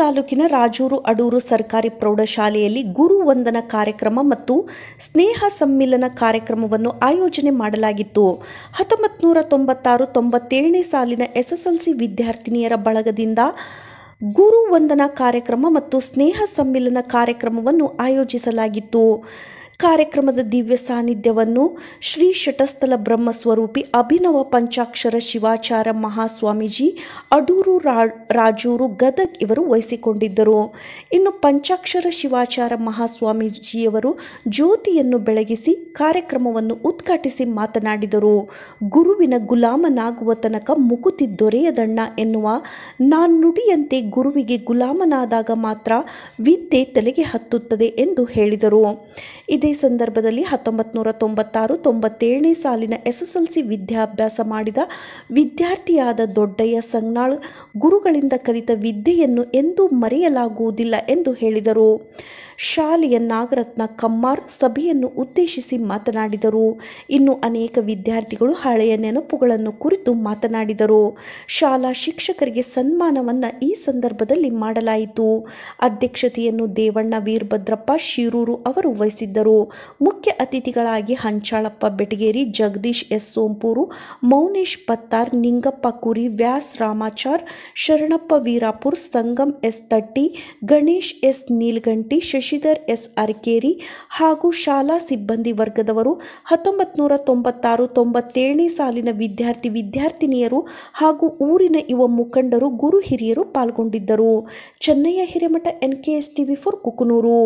ತಾಲೂಕಿನ ರಾಜೂರು ಅಡೂರು ಸರ್ಕಾರಿ ಪ್ರೌಢಶಾಲೆಯಲ್ಲಿ ವಂದನ ಕಾರ್ಯಕ್ರಮ ಮತ್ತು ಸ್ನೇಹ ಸಮ್ಮಿಲನ ಕಾರ್ಯಕ್ರಮವನ್ನು ಆಯೋಜನೆ ಮಾಡಲಾಗಿತ್ತು ಹತ್ತೊಂಬತ್ತು ನೂರ ತೊಂಬತ್ತಾರು ತೊಂಬತ್ತೇಳನೇ ಸಾಲಿನ ಎಸ್ಎಸ್ಎಲ್ಸಿ ವಿದ್ಯಾರ್ಥಿನಿಯರ ಬಳಗದಿಂದ ಗುರು ವಂದನಾ ಕಾರ್ಯಕ್ರಮ ಮತ್ತು ಸ್ನೇಹ ಸಮ್ಮಿಲನ ಕಾರ್ಯಕ್ರಮವನ್ನು ಆಯೋಜಿಸಲಾಗಿತ್ತು ಕಾರ್ಯಕ್ರಮದ ದಿವ್ಯ ಸಾನ್ನಿಧ್ಯವನ್ನು ಶ್ರೀ ಶಟಸ್ಥಲ ಬ್ರಹ್ಮಸ್ವರೂಪಿ ಅಭಿನವ ಪಂಚಾಕ್ಷರ ಶಿವಾಚಾರ ಮಹಾಸ್ವಾಮೀಜಿ ಅಡೂರು ರಾಜೂರು ಗದಗ್ ಇವರು ವಹಿಸಿಕೊಂಡಿದ್ದರು ಇನ್ನು ಪಂಚಾಕ್ಷರ ಶಿವಾಚಾರ ಮಹಾಸ್ವಾಮೀಜಿಯವರು ಜ್ಯೋತಿಯನ್ನು ಬೆಳಗಿಸಿ ಕಾರ್ಯಕ್ರಮವನ್ನು ಉತ್ ಉದ್ಘಾಟಿಸಿ ಮಾತನಾಡಿದರು ಗುರುವಿನ ಗುಲಾಮನಾಗುವ ತನಕ ಮುಕುತಿ ದೊರೆಯದಣ್ಣ ಎನ್ನುವ ನಾನುಡಿಯಂತೆ ಗುರುವಿಗೆ ಗುಲಾಮನಾದಾಗ ಮಾತ್ರ ವಿದ್ಯೆ ತಲೆಗೆ ಹತ್ತುತ್ತದೆ ಎಂದು ಹೇಳಿದರು ಇದೇ ಸಂದರ್ಭದಲ್ಲಿ ಹತ್ತೊಂಬತ್ತು ನೂರ ತೊಂಬತ್ತಾರು ತೊಂಬತ್ತೇಳನೇ ಸಾಲಿನ ಎಸ್ ಎಸ್ ಎಲ್ ಸಿ ವಿದ್ಯಾಭ್ಯಾಸ ಮಾಡಿದ ವಿದ್ಯಾರ್ಥಿಯಾದ ದೊಡ್ಡಯ್ಯ ಸಂಗ್ನಾಳ್ ಗುರುಗಳಿಂದ ಕಲಿತ ವಿದ್ಯೆಯನ್ನು ಎಂದೂ ಮರೆಯಲಾಗುವುದಿಲ್ಲ ಎಂದು ಹೇಳಿದರು ಶಾಲೆಯ ನಾಗರತ್ನ ಕಮ್ಮಾರ್ ಸಭೆಯನ್ನು ಉದ್ದೇಶಿಸಿ ಮಾತನಾಡಿದರು ಇನ್ನು ಅನೇಕ ವಿದ್ಯಾರ್ಥಿಗಳು ಹಳೆಯ ನೆನಪುಗಳನ್ನು ಕುರಿತು ಮಾತನಾಡಿದರು ಶಾಲಾ ಶಿಕ್ಷಕರಿಗೆ ಸನ್ಮಾನವನ್ನು ಈ ಸಂದರ್ಭದಲ್ಲಿ ಮಾಡಲಾಯಿತು ಅಧ್ಯಕ್ಷತೆಯನ್ನು ದೇವಣ್ಣ ವೀರಭದ್ರಪ್ಪ ಶಿರೂರು ಅವರು ವಹಿಸಿದ್ದರು ಮುಖ್ಯ ಅತಿಥಿಗಳಾಗಿ Hanchalappa Betageri Jagadish S Sompur Mounesh Pattar Ningappa Kuri Vyas Ramachar Sharanappa Veerapur Sangam S Tatti Ganesh S Neelganti Shashi Shashidhar S Arakeri ಹಾಗೂ ಶಾಲಾ ಸಿಬ್ಬಂದಿ ವರ್ಗದವರು ಹತ್ತೊಂಬತ್ತು ನೂರ ತೊಂಬತ್ತಾರು ತೊಂಬತ್ತೇಳನೇ ಸಾಲಿನ ವಿದ್ಯಾರ್ಥಿ ವಿದ್ಯಾರ್ಥಿನಿಯರು ಹಾಗೂ ಊರಿನ ಯುವ ಮುಖಂಡರು ಗುರು ಹಿರಿಯರು ಪಾಲ್ಗೊಂಡಿದ್ದರು Chennayya Hiremath N K S TV for Kukanur